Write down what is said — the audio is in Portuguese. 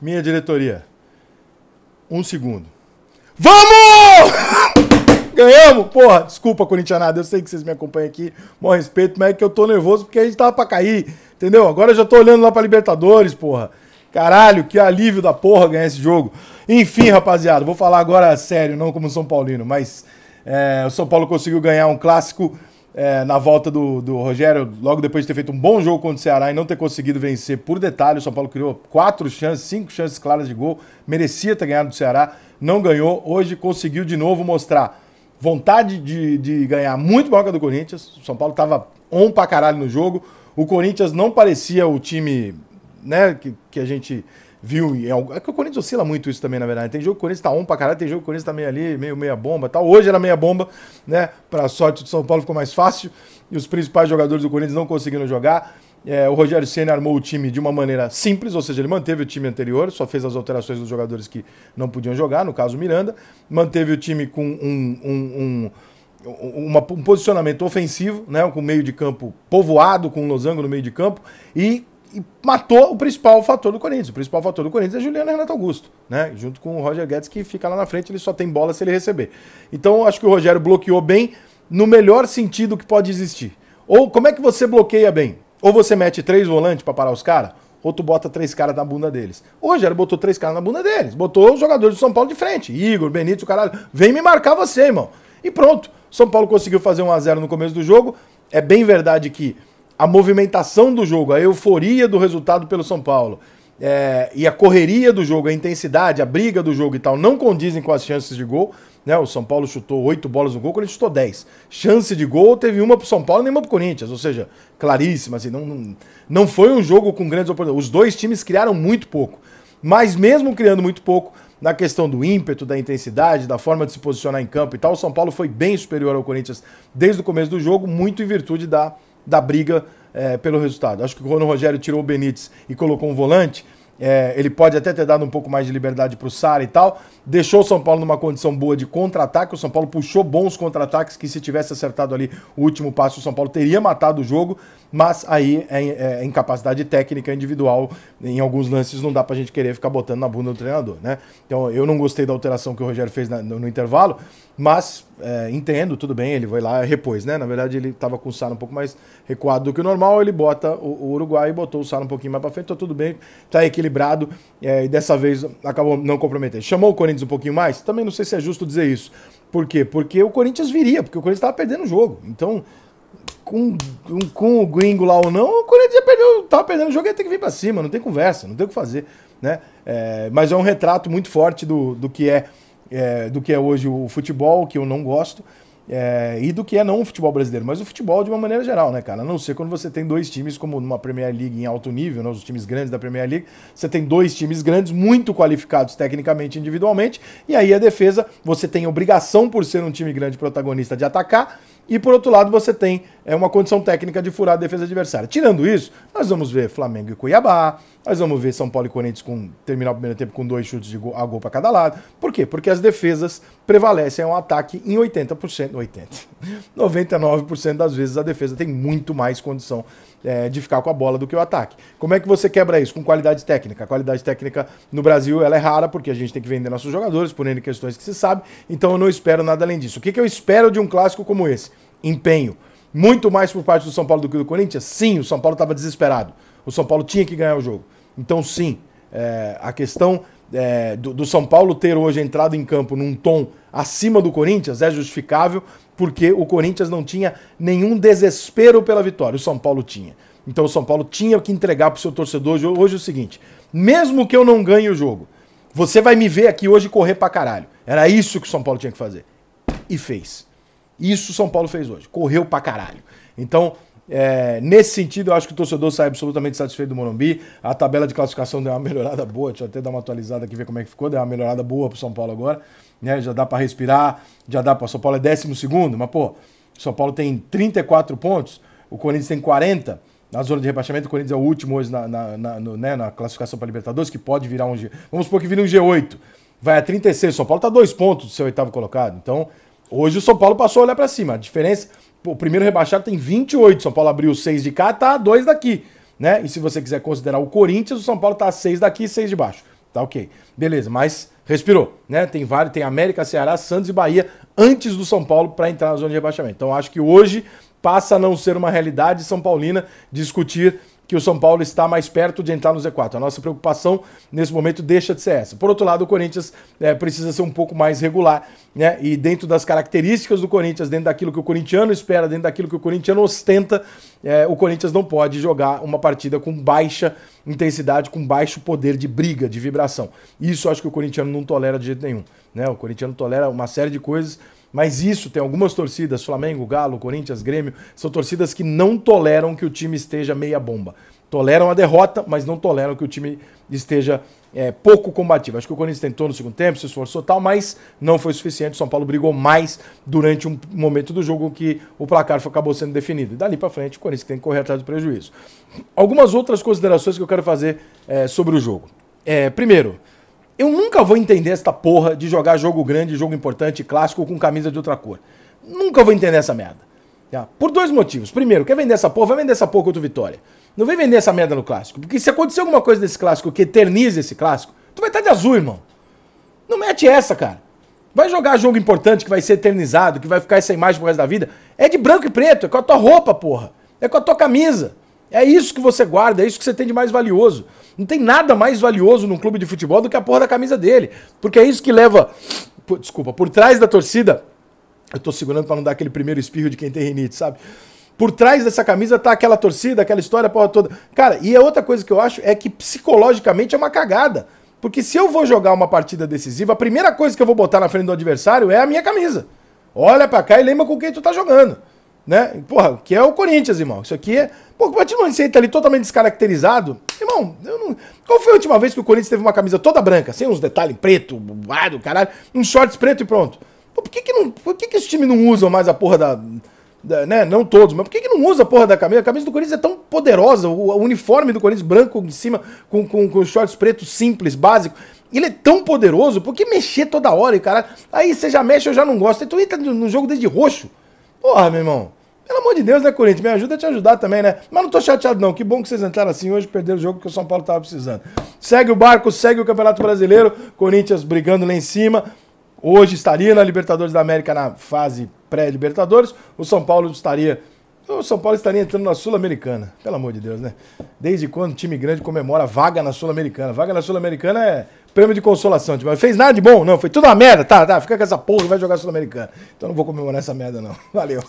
Minha diretoria. Um segundo. Vamos! Ganhamos! Porra, desculpa, corintianada. Eu sei que vocês me acompanham aqui. Mó respeito, mas é que eu tô nervoso porque a gente tava pra cair. Entendeu? Agora eu já tô olhando lá pra Libertadores, porra. Caralho, que alívio da porra ganhar esse jogo. Enfim, rapaziada, vou falar agora sério, não como São Paulino, mas é, o São Paulo conseguiu ganhar um clássico é, na volta do, do, Rogério, logo depois de ter feito um bom jogo contra o Ceará e não ter conseguido vencer por detalhe, o São Paulo criou quatro chances, cinco chances claras de gol, merecia ter ganhado do Ceará, não ganhou, hoje conseguiu de novo mostrar vontade de, de ganhar muito maior que a do Corinthians, o São Paulo estava on pra caralho no jogo, o Corinthians não parecia o time né, que, que a gente viu. E é, é que o Corinthians oscila muito isso também, na verdade. Tem jogo que o Corinthians tá on pra caralho, tem jogo que o Corinthians tá meio ali, meio meia bomba tal. Tá? Hoje era meia bomba, né? Pra sorte do São Paulo ficou mais fácil. E os principais jogadores do Corinthians não conseguiram jogar. É, o Rogério Senna armou o time de uma maneira simples, ou seja, ele manteve o time anterior, só fez as alterações dos jogadores que não podiam jogar, no caso o Miranda. Manteve o time com um, um, um uma, um posicionamento ofensivo, né, com meio de campo povoado, com o um losango no meio de campo, e e matou o principal fator do Corinthians. O principal fator do Corinthians é Juliano Renato Augusto, né? Junto com o Roger Guedes, que fica lá na frente, ele só tem bola se ele receber. Então, acho que o Rogério bloqueou bem, no melhor sentido que pode existir. Ou como é que você bloqueia bem? Ou você mete três volantes para parar os caras, ou tu bota três caras na bunda deles. O Rogério botou três caras na bunda deles, botou os jogadores do São Paulo de frente. Igor, Benítez, o caralho, vem me marcar você, irmão. E pronto. São Paulo conseguiu fazer um a zero no começo do jogo. É bem verdade que a movimentação do jogo, a euforia do resultado pelo São Paulo é, e a correria do jogo, a intensidade, a briga do jogo e tal, não condizem com as chances de gol. Né? O São Paulo chutou oito bolas no gol, o ele chutou 10. Chance de gol teve uma pro São Paulo e nenhuma pro Corinthians, ou seja, claríssima. Assim, não, não foi um jogo com grandes oportunidades. Os dois times criaram muito pouco. Mas mesmo criando muito pouco, na questão do ímpeto, da intensidade, da forma de se posicionar em campo e tal, o São Paulo foi bem superior ao Corinthians desde o começo do jogo, muito em virtude da da briga é, pelo resultado. Acho que o Rono Rogério tirou o Benítez e colocou um volante. É, ele pode até ter dado um pouco mais de liberdade para o Sara e tal. Deixou o São Paulo numa condição boa de contra-ataque. O São Paulo puxou bons contra-ataques que, se tivesse acertado ali o último passo, o São Paulo teria matado o jogo. Mas aí é, é, é incapacidade técnica individual. Em alguns lances não dá para a gente querer ficar botando na bunda do treinador, né? Então eu não gostei da alteração que o Rogério fez na, no, no, intervalo, mas é, entendo, tudo bem. Ele foi lá repôs, né? Na verdade ele estava com o Sara um pouco mais recuado do que o normal. Ele bota o, o Uruguai e botou o Sara um pouquinho mais para frente. Então tudo bem, tá equilibrado equilibrado é, e dessa vez acabou não comprometendo. Chamou o Corinthians um pouquinho mais? Também não sei se é justo dizer isso. Por quê? Porque o Corinthians viria, porque o Corinthians estava perdendo o jogo. Então, com, com, o gringo lá ou não, o Corinthians perdeu, tava perdendo o jogo e ia ter que vir para cima, não tem conversa, não tem o que fazer. Né? É, mas é um retrato muito forte do, do, que é, é, do que é hoje o futebol, que eu não gosto é, e do que é não o futebol brasileiro, mas o futebol de uma maneira geral, né, cara? A não ser quando você tem dois times, como numa Premier League em alto nível, né, os times grandes da Premier League, você tem dois times grandes, muito qualificados tecnicamente individualmente, e aí a defesa, você tem obrigação, por ser um time grande protagonista, de atacar, e por outro lado, você tem é, uma condição técnica de furar a defesa adversária. Tirando isso, nós vamos ver Flamengo e Cuiabá, nós vamos ver São Paulo e Corinthians com, terminar o primeiro tempo com dois chutes de gol, a gol para cada lado. Por quê? Porque as defesas prevalecem ao é ataque em 80%, 80%, 99% das vezes a defesa tem muito mais condição é, de ficar com a bola do que o ataque. Como é que você quebra isso? Com qualidade técnica. A qualidade técnica no Brasil ela é rara, porque a gente tem que vender nossos jogadores, por N questões que se sabe, então eu não espero nada além disso. O que, que eu espero de um clássico como esse? Empenho. Muito mais por parte do São Paulo do que do Corinthians? Sim, o São Paulo estava desesperado. O São Paulo tinha que ganhar o jogo. Então, sim, é, a questão é, do, do, São Paulo ter hoje entrado em campo num tom acima do Corinthians é justificável porque o Corinthians não tinha nenhum desespero pela vitória, o São Paulo tinha. Então o São Paulo tinha que entregar para o seu torcedor hoje, hoje é o seguinte: mesmo que eu não ganhe o jogo, você vai me ver aqui hoje correr para caralho. Era isso que o São Paulo tinha que fazer. E fez. Isso o São Paulo fez hoje. Correu para caralho. Então, é, nesse sentido, eu acho que o torcedor sai absolutamente satisfeito do Morumbi. A tabela de classificação deu uma melhorada boa. Deixa eu até dar uma atualizada aqui, ver como é que ficou. Deu uma melhorada boa pro São Paulo agora. Né? Já dá para respirar, já dá para São Paulo é décimo segundo, mas pô, São Paulo tem 34 pontos, o Corinthians tem 40. Na zona de rebaixamento, o Corinthians é o último hoje na, na, na, no, né? na classificação para Libertadores, que pode virar um G. Vamos supor que vira um G8. Vai a 36. São Paulo está dois pontos do seu oitavo colocado. Então, hoje o São Paulo passou a olhar para cima. A diferença o primeiro rebaixado tem 28. São Paulo abriu 6 de cá, tá 2 daqui. Né? E se você quiser considerar o Corinthians, o São Paulo tá 6 daqui e 6 de baixo. Tá ok. Beleza, mas respirou, né? Tem vários, tem América, Ceará, Santos e Bahia antes do São Paulo para entrar na zona de rebaixamento. Então acho que hoje passa a não ser uma realidade são paulina discutir que o São Paulo está mais perto de entrar no Z4. A nossa preocupação nesse momento deixa de ser essa. Por outro lado, o Corinthians é, precisa ser um pouco mais regular, né? E dentro das características do Corinthians, dentro daquilo que o corintiano espera, dentro daquilo que o corintiano ostenta, é, o Corinthians não pode jogar uma partida com baixa intensidade, com baixo poder de briga, de vibração. Isso acho que o corintiano não tolera de jeito nenhum. Né? O corintiano tolera uma série de coisas mas isso tem algumas torcidas, Flamengo, Galo, Corinthians, Grêmio, são torcidas que não toleram que o time esteja meia bomba. Toleram a derrota, mas não toleram que o time esteja é, pouco combativo. Acho que o Corinthians tentou no segundo tempo, se esforçou tal, mas não foi suficiente. O São Paulo brigou mais durante um momento do jogo que o placar acabou sendo definido. E dali para frente, o Corinthians tem que correr atrás do prejuízo. Algumas outras considerações que eu quero fazer é, sobre o jogo. É, primeiro, eu nunca vou entender essa porra de jogar jogo grande, jogo importante, clássico com camisa de outra cor. Nunca vou entender essa merda. Tá? Por dois motivos. Primeiro, quer vender essa porra, vai vender essa porra contra o Vitória. Não vem vender essa merda no clássico. Porque se acontecer alguma coisa desse clássico que eternize esse clássico, tu vai estar de azul, irmão. Não mete essa, cara. Vai jogar jogo importante que vai ser eternizado, que vai ficar essa imagem pro resto da vida. É de branco e preto, é com a tua roupa, porra. É com a tua camisa. É isso que você guarda, é isso que você tem de mais valioso. Não tem nada mais valioso num clube de futebol do que a porra da camisa dele. Porque é isso que leva. Desculpa, por trás da torcida. Eu tô segurando para não dar aquele primeiro espirro de quem tem rinite, sabe? Por trás dessa camisa tá aquela torcida, aquela história, a porra toda. Cara, e a é outra coisa que eu acho é que psicologicamente é uma cagada. Porque se eu vou jogar uma partida decisiva, a primeira coisa que eu vou botar na frente do adversário é a minha camisa. Olha para cá e lembra com quem tu tá jogando né? Porra, que é o Corinthians, irmão. Isso aqui é. Pô, o Batman você tá ali totalmente descaracterizado. Irmão, não... qual foi a última vez que o Corinthians teve uma camisa toda branca, sem uns detalhes preto, ah, do caralho, uns shorts preto e pronto? Pô, por que, que não. Por que, que esse time não usa mais a porra da. da né? Não todos, mas por que, que não usa a porra da camisa? A camisa do Corinthians é tão poderosa, o, o uniforme do Corinthians branco em cima, com, com, com shorts pretos simples, básico ele é tão poderoso, por que mexer toda hora, e cara? Aí você já mexe, eu já não gosto. Então entra no jogo desde roxo. Porra, meu irmão. Pelo amor de Deus, né, Corinthians? Me ajuda a te ajudar também, né? Mas não tô chateado, não. Que bom que vocês entraram assim hoje, perderam o jogo que o São Paulo tava precisando. Segue o barco, segue o Campeonato Brasileiro. Corinthians brigando lá em cima. Hoje estaria na Libertadores da América na fase pré-Libertadores. O São Paulo estaria. O São Paulo estaria entrando na Sul-Americana. Pelo amor de Deus, né? Desde quando o time grande comemora vaga na Sul-Americana? Vaga na Sul-Americana é prêmio de consolação. Tipo, fez nada de bom? Não, foi tudo uma merda. Tá, tá, fica com essa porra e vai jogar Sul-Americana. Então não vou comemorar essa merda, não. Valeu.